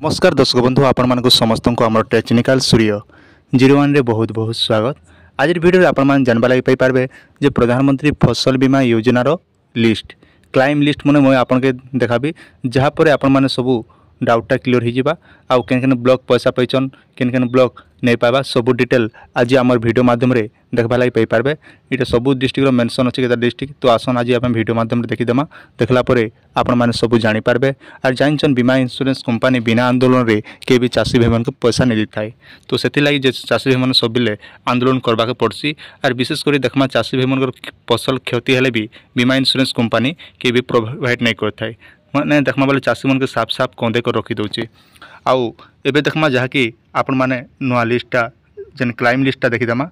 ନମସ୍କାର ଦର୍ଶକ ବନ୍ଧୁ ଆପଣମାନଙ୍କୁ ସମସ୍ତଙ୍କୁ ଆମର ଟେକ୍ନିକାଲ ସୂର୍ଯ୍ୟ ଜିରୋ ୱାନ୍ରେ ବହୁତ ବହୁତ ସ୍ୱାଗତ ଆଜିର ଭିଡ଼ିଓରେ ଆପଣମାନେ ଜାଣିବା ଲାଗି ପାଇପାରିବେ ଯେ ପ୍ରଧାନମନ୍ତ୍ରୀ ଫସଲ ବୀମା ଯୋଜନାର ଲିଷ୍ଟ କ୍ଲାଇମ୍ ଲିଷ୍ଟ ମାନେ ମୁଁ ଆପଣଙ୍କୁ ଦେଖାବି ଯାହାପରେ ଆପଣମାନେ ସବୁ ডাউটটা ক্লিয়র হয়ে আউ কেন কেন ব্লক পয়সা পাইছন কেন কেন ব্লক নেই পাবা সবু ডিটেল আজ আমার ভিডিও মাধ্যমে দেখবা লাগে পাইপারবে এটা সবু ডিস্ট্রিক্টর মেনশন অছে কেটা ডিস্ট্রিক্ট তো আসন আজ আমি ভিডিও মাধ্যমে দেখিদেমা দেখলা পরে আপন মানে সবু জাঁপারে আর জাঁচন বীমা ইন্সুরান্স কোম্পানি বিনা আন্দোলনের কে বি চাষী ভাই মানুষ পয়সা নেই থাকে তো সেগে যে চাষী ভাই মানে সবিলে আন্দোলন করবাকে পড়ছি আর বিশেষ করে দেখমা চাষী ভাই মানুষ ফসল ক্ষতি হলে বি বীমা ইন্সুরান্স কোম্পানি কে বি প্রোভাইড নাই করে থাকে ମାନେ ଦେଖ୍ମା ବୋଲେ ଚାଷୀମାନଙ୍କୁ ସାଫ୍ ସାଫ୍ କନ୍ଦେଇ କରି ରଖିଦେଉଛେ ଆଉ ଏବେ ଦେଖ୍ମା ଯାହାକି ଆପଣମାନେ ନୂଆ ଲିଷ୍ଟଟା ଯେନ୍ କ୍ଲାଇମ୍ ଲିଷ୍ଟଟା ଦେଖିଦେମା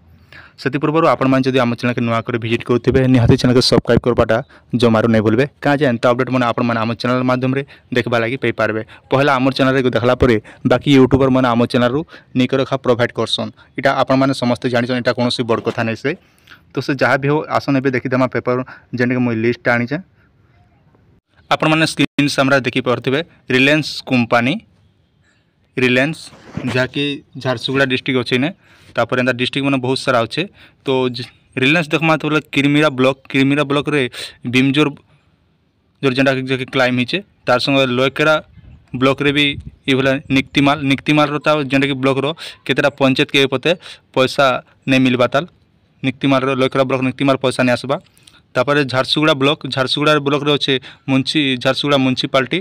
ସେଥିପୂର୍ବରୁ ଆପଣମାନେ ଯଦି ଆମ ଚ୍ୟାନେଲ୍କେ କରି ଭିଜିଟ୍ କରୁଥିବେ ନିହାତି ଚ୍ୟାନେଲ୍କେ ସବସ୍କ୍ରାଇବ୍ କରବାଟା ଜମାରୁ ନେଇ ଭୁଲବେ କାଁ ଯେ ଏନ୍ତା ଅପଡ଼େଟ୍ ମାନେ ଆପଣମାନେ ଆମ ଚ୍ୟାନେଲ୍ ମାଧ୍ୟମରେ ଦେଖିବା ଲାଗି ପାଇପାରିବେ ପହିଲା ଆମର ଚ୍ୟାନେଲ୍ରେ ଦେଖିଲା ପରେ ବାକି ୟୁଟ୍ୟୁବର୍ ମାନେ ଆମ ଚ୍ୟାନେଲ୍ରୁ ନିକରଖା ପ୍ରୋଭାଇଡ଼୍ କରସନ୍ ଏଇଟା ଆପଣମାନେ ସମସ୍ତେ ଜାଣିଛନ୍ ଏଇଟା କୌଣସି ବଡ଼ କଥା ନାଇଁ ସେ ତ ସେ ଯାହା ବି ହଉ ଆସନ୍ ଏବେ ଦେଖିଦେମା ପେପର୍ ଯେନ୍ଟାକି ମୁଇଁ ଲିଷ୍ଟଟା ଆଣିଛେଁ ଆପଣମାନେ ସ୍କ୍ରିନ୍ ସାମ୍ନାରେ ଦେଖିପାରୁଥିବେ ରିଲାଏନ୍ସ କମ୍ପାନୀ ରିଲାଏନ୍ସ ଯାହାକି ଝାରସୁଗୁଡ଼ା ଡିଷ୍ଟ୍ରିକ୍ଟ ଅଛି ନେ ତାପରେ ଏନ୍ତା ଡିଷ୍ଟ୍ରିକ୍ଟ ମାନେ ବହୁତ ସାରା ଅଛେ ତ ରିଲାଏନ୍ସ ଦେଖ୍ମା ତ ବୋଲେ କିରମିରା ବ୍ଲକ କିରମିରା ବ୍ଲକରେ ବିମଜୋର ଯୋର ଯେନ୍ଟାକି ଯାହାକି କ୍ଲାଇମ୍ ହେଇଛେ ତାର ସଙ୍ଗେ ଲୟକେରା ବ୍ଲକରେ ବି ଏଇଭଳିଆ ନିକ୍ତିମାଲ ନିକ୍ତିମାଲର ତା ଯେନ୍ଟାକି ବ୍ଲକର କେତେଟା ପଞ୍ଚାୟତକେ ପତେ ପଇସା ନେଇ ମିଲ୍ବା ତାଲ ନିକ୍ତିମାଲର ଲୟକେରା ବ୍ଲକ ନିକ୍ତିମାଲ ପଇସା ନେଇ ଆସ୍ବା তারপরে ঝারসুগুড়া ব্লক ঝারসুগুড়ার ব্লকরে হচ্ছে মুন্সি ঝারসুগুড়া মিউনিসিপালিটি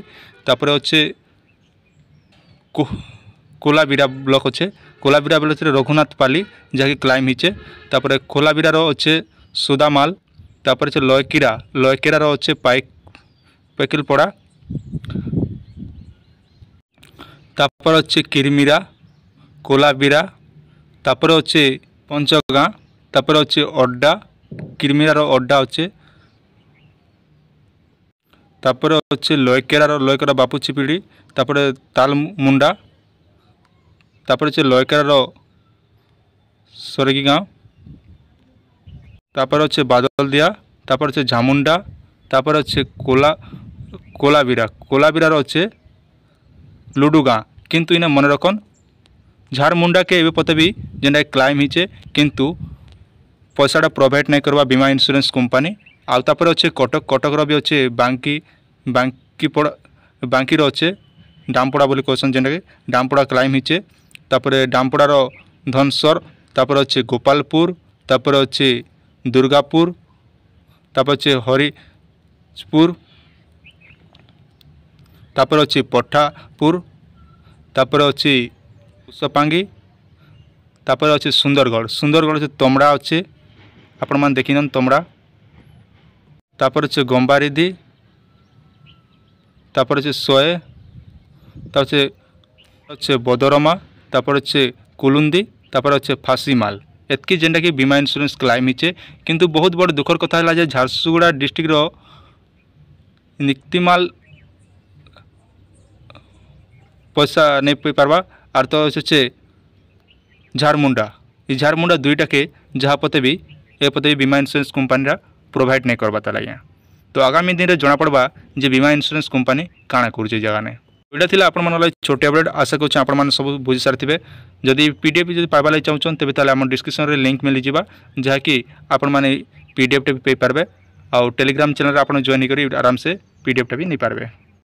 তারপরে হচ্ছে কোলাবিড়া ব্লক হচ্ছে কোলাবিড়া ব্লক হচ্ছে রঘুনাথ পালি যাকে ক্লাইম হয়েছে তারপরে কোলাবিরারও হচ্ছে সুদামাল তারপরে হচ্ছে লয়কিরা লয়কিরারও হচ্ছে পাইক পেকিলপড়া তারপর হচ্ছে কিরমিরা কোলাবিরা তারপরে হচ্ছে পঞ্চগাঁ তারপরে হচ্ছে অড্ডা କ୍ରିମିରାର অড্ডা ଅଛେ তারপরে হচ্ছে লয়কেরার লয়কের বাপু চিপিড়ি তারপরে তাল মুন্ডা তারপরে হচ্ছে লয়কেরার ସରଗି ଗାଁ তারপরে হচ্ছে বাদল দিয়া তারপর হচ্ছে ঝামুন্ডা তারপরে হচ্ছে কোলা কোলাবিরা কোলাবিরার হচ্ছে লুডু গাঁ কিন্তু ইনে মনে রকম ঝাড়মুন্ডাকে এবে পতে বি যেটা ক্লাইম হয়েছে কিন্তু পয়সাটা প্রোভাইড নাই করবা বীমা ইন্সুরেন্স কোম্পানি ଆଉ ତାପରେ ଅଛେ କଟକ କଟକର ବି ଅଛେ ବାଙ୍କି ବାଙ୍କିପଡ଼ା ବାଙ୍କିର ଅଛେ ଡାମପଡ଼ା ବୋଲି କହୁଛନ୍ ଯେନ୍ଟାକି ଡାମପଡ଼ା କ୍ଲାଇମ୍ ହେଇଛେ ତାପରେ ଡାମପଡ଼ାର ଧନସର ତାପରେ ଅଛେ ଗୋପାଳପୁର ତାପରେ ଅଛେ ଦୁର୍ଗାପୁର ତାପରେ ଅଛେ ହରିପୁର ତାପରେ ଅଛି ପଠାପୁର ତାପରେ ଅଛି କୁଶପାଙ୍ଗି ତାପରେ ଅଛି ସୁନ୍ଦରଗଡ଼ ସୁନ୍ଦରଗଡ଼ ସେ ତମଡ଼ା ଅଛେ আপন মান ଆପଣମାନେ ଦେଖିନିଅନ୍ତୁ ତମଡ଼ା ତାପରେ ଅଛି ଗମ୍ବାରିଦି ତାପରେ ଅଛି ଶହେ ତାପରେ ଅଛି ଅଛି ବଦରମା ତାପରେ ଅଛି କୁଲୁନ୍ଦି ତାପରେ ଅଛି ফাঁসিমাল এতকি কি বিমা ইন্সুরেন্স ক্লাইম হয়েছে কিন্তু বহুত বড় দুঃখর কথা হল যে ঝারসুগুড়া ডিস্ট্রিক্টর নিক্তিমাল পয়সা নেই পারবা আর তো হচ্ছে ঝাড়মুন্ডা এই ঝাড়মুন্ডা দুইটাকে যাহা পথে বি ଏପରି ବୀମା ଇନ୍ସୁରାନ୍ସ କମ୍ପାନୀର ପ୍ରୋଭାଇଡ଼ ନାଇଁ କରବା ତାହେଲେ ଆଜ୍ଞା ତ ଆଗାମୀ ଦିନରେ ଜଣାପଡ଼ବା ଯେ ବୀମା ଇନ୍ସୁରାନ୍ସ କମ୍ପାନୀ କାଣା କରୁଛି ଏ ଜାଗାନେ ଏଇଟା ଥିଲା ଆପଣମାନଙ୍କ ଲାଗି ଛୋଟି ଅପଡ଼େଟ୍ ଆଶା କରୁଛି ଆପଣମାନେ ସବୁ ବୁଝି ସାରିଥିବେ ଯଦି ପି ଡି ଏଫ୍ ଯଦି ପାଇବା ଲାଗି ଚାହୁଁଛନ୍ତି ତେବେ ତାହେଲେ ଆମ ଡିସ୍କ୍ରିପ୍ସନ୍ରେ ଲିଙ୍କ୍ ମିଳିଯିବା ଯାହାକି ଆପଣମାନେ ପି ଡି ଏଫ୍ଟା ବି ପାଇପାରିବେ ଆଉ ଟେଲିଗ୍ରାମ ଚ୍ୟାନେଲ୍ରେ ଆପଣ ଜଏନ୍ ହେଇକରି ଆରାମସେ ପି ଡି ଏଫ୍ଟା ବି ନେଇପାରିବେ